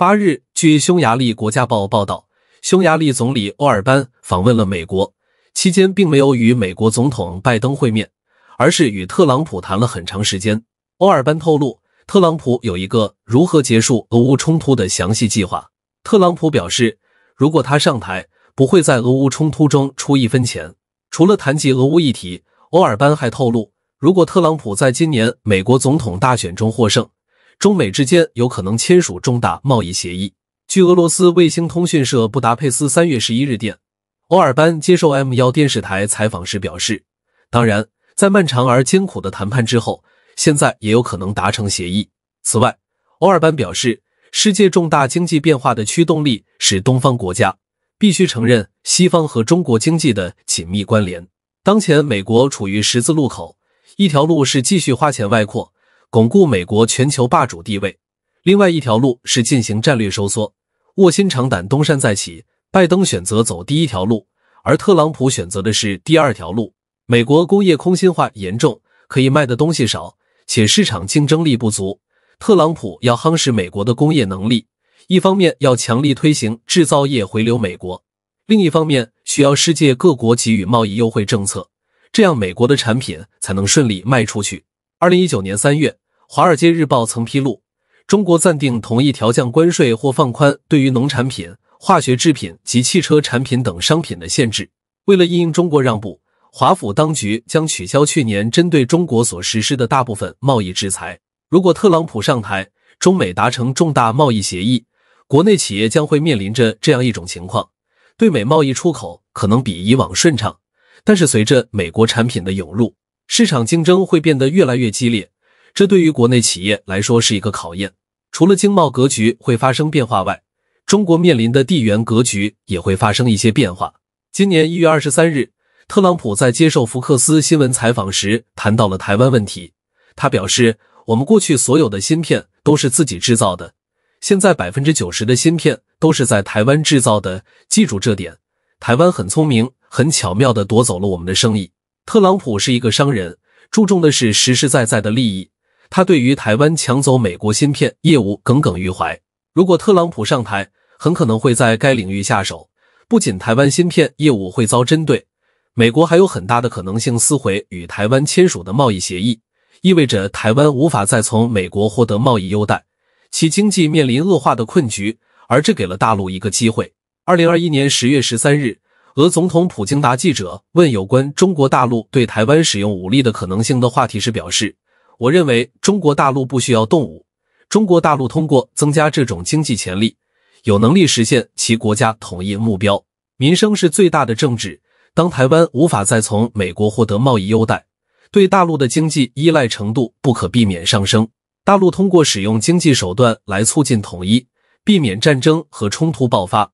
八日，据匈牙利国家报报道，匈牙利总理欧尔班访问了美国，期间并没有与美国总统拜登会面，而是与特朗普谈了很长时间。欧尔班透露，特朗普有一个如何结束俄乌冲突的详细计划。特朗普表示，如果他上台，不会在俄乌冲突中出一分钱。除了谈及俄乌议题，欧尔班还透露，如果特朗普在今年美国总统大选中获胜。中美之间有可能签署重大贸易协议。据俄罗斯卫星通讯社布达佩斯三月十一日电，欧尔班接受 M 幺电视台采访时表示：“当然，在漫长而艰苦的谈判之后，现在也有可能达成协议。”此外，欧尔班表示，世界重大经济变化的驱动力是东方国家，必须承认西方和中国经济的紧密关联。当前，美国处于十字路口，一条路是继续花钱外扩。巩固美国全球霸主地位，另外一条路是进行战略收缩，卧薪尝胆，东山再起。拜登选择走第一条路，而特朗普选择的是第二条路。美国工业空心化严重，可以卖的东西少，且市场竞争力不足。特朗普要夯实美国的工业能力，一方面要强力推行制造业回流美国，另一方面需要世界各国给予贸易优惠政策，这样美国的产品才能顺利卖出去。二零一九年三月。《华尔街日报》曾披露，中国暂定同意调降关税或放宽对于农产品、化学制品及汽车产品等商品的限制。为了应中国让步，华府当局将取消去年针对中国所实施的大部分贸易制裁。如果特朗普上台，中美达成重大贸易协议，国内企业将会面临着这样一种情况：对美贸易出口可能比以往顺畅，但是随着美国产品的涌入，市场竞争会变得越来越激烈。这对于国内企业来说是一个考验。除了经贸格局会发生变化外，中国面临的地缘格局也会发生一些变化。今年一月二十三日，特朗普在接受福克斯新闻采访时谈到了台湾问题。他表示：“我们过去所有的芯片都是自己制造的，现在百分之九十的芯片都是在台湾制造的。记住这点，台湾很聪明，很巧妙地夺走了我们的生意。”特朗普是一个商人，注重的是实实在在的利益。他对于台湾抢走美国芯片业务耿耿于怀。如果特朗普上台，很可能会在该领域下手。不仅台湾芯片业务会遭针对，美国还有很大的可能性撕毁与台湾签署的贸易协议，意味着台湾无法再从美国获得贸易优待，其经济面临恶化的困局。而这给了大陆一个机会。二零二一年十月十三日，俄总统普京答记者问有关中国大陆对台湾使用武力的可能性的话题时表示。我认为中国大陆不需要动武。中国大陆通过增加这种经济潜力，有能力实现其国家统一目标。民生是最大的政治。当台湾无法再从美国获得贸易优待，对大陆的经济依赖程度不可避免上升。大陆通过使用经济手段来促进统一，避免战争和冲突爆发。